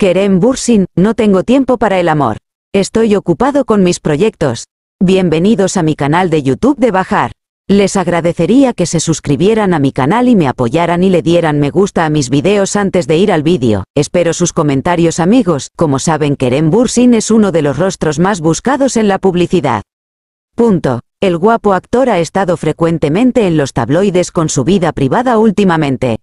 Kerem Bursin, no tengo tiempo para el amor. Estoy ocupado con mis proyectos. Bienvenidos a mi canal de YouTube de Bajar. Les agradecería que se suscribieran a mi canal y me apoyaran y le dieran me gusta a mis videos antes de ir al vídeo. Espero sus comentarios amigos, como saben Kerem Bursin es uno de los rostros más buscados en la publicidad. Punto. El guapo actor ha estado frecuentemente en los tabloides con su vida privada últimamente.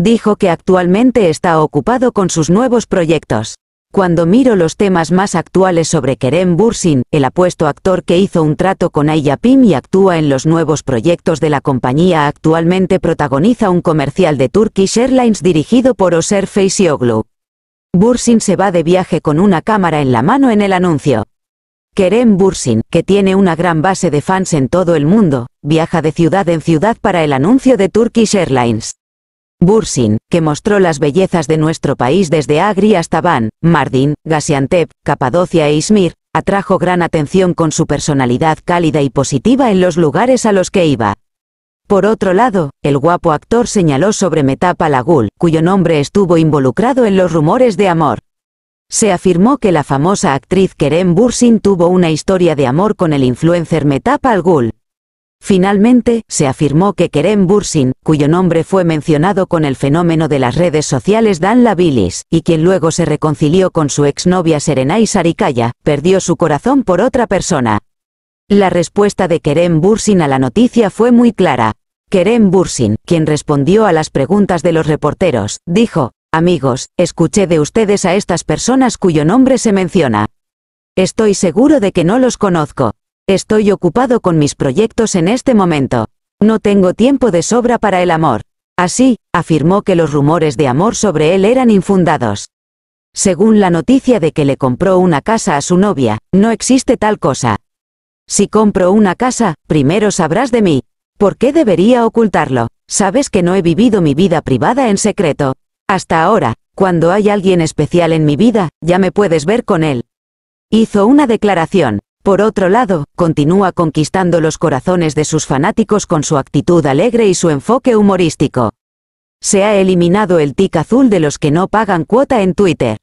Dijo que actualmente está ocupado con sus nuevos proyectos. Cuando miro los temas más actuales sobre Kerem Bursin, el apuesto actor que hizo un trato con Aya Pim y actúa en los nuevos proyectos de la compañía actualmente protagoniza un comercial de Turkish Airlines dirigido por Oser Feysioglu. Bursin se va de viaje con una cámara en la mano en el anuncio. Kerem Bursin, que tiene una gran base de fans en todo el mundo, viaja de ciudad en ciudad para el anuncio de Turkish Airlines. Bursin, que mostró las bellezas de nuestro país desde Agri hasta Van, Mardin, Gaziantep, Capadocia e Izmir, atrajo gran atención con su personalidad cálida y positiva en los lugares a los que iba. Por otro lado, el guapo actor señaló sobre Metapalagul, cuyo nombre estuvo involucrado en los rumores de amor. Se afirmó que la famosa actriz Kerem Bursin tuvo una historia de amor con el influencer Metapalagul. Finalmente, se afirmó que Kerem Bursin, cuyo nombre fue mencionado con el fenómeno de las redes sociales Dan Labilis, y quien luego se reconcilió con su exnovia Serenay Sarikaya, perdió su corazón por otra persona. La respuesta de Kerem Bursin a la noticia fue muy clara. Kerem Bursin, quien respondió a las preguntas de los reporteros, dijo, Amigos, escuché de ustedes a estas personas cuyo nombre se menciona. Estoy seguro de que no los conozco, Estoy ocupado con mis proyectos en este momento. No tengo tiempo de sobra para el amor. Así, afirmó que los rumores de amor sobre él eran infundados. Según la noticia de que le compró una casa a su novia, no existe tal cosa. Si compro una casa, primero sabrás de mí. ¿Por qué debería ocultarlo? Sabes que no he vivido mi vida privada en secreto. Hasta ahora, cuando hay alguien especial en mi vida, ya me puedes ver con él. Hizo una declaración. Por otro lado, continúa conquistando los corazones de sus fanáticos con su actitud alegre y su enfoque humorístico. Se ha eliminado el tic azul de los que no pagan cuota en Twitter.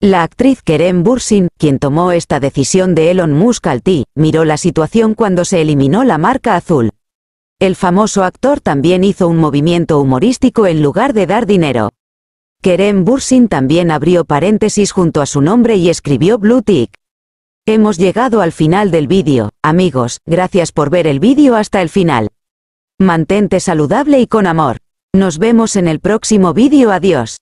La actriz Kerem Bursin, quien tomó esta decisión de Elon Musk al T, miró la situación cuando se eliminó la marca azul. El famoso actor también hizo un movimiento humorístico en lugar de dar dinero. Kerem Bursin también abrió paréntesis junto a su nombre y escribió Blue Tick. Hemos llegado al final del vídeo, amigos, gracias por ver el vídeo hasta el final. Mantente saludable y con amor. Nos vemos en el próximo vídeo adiós.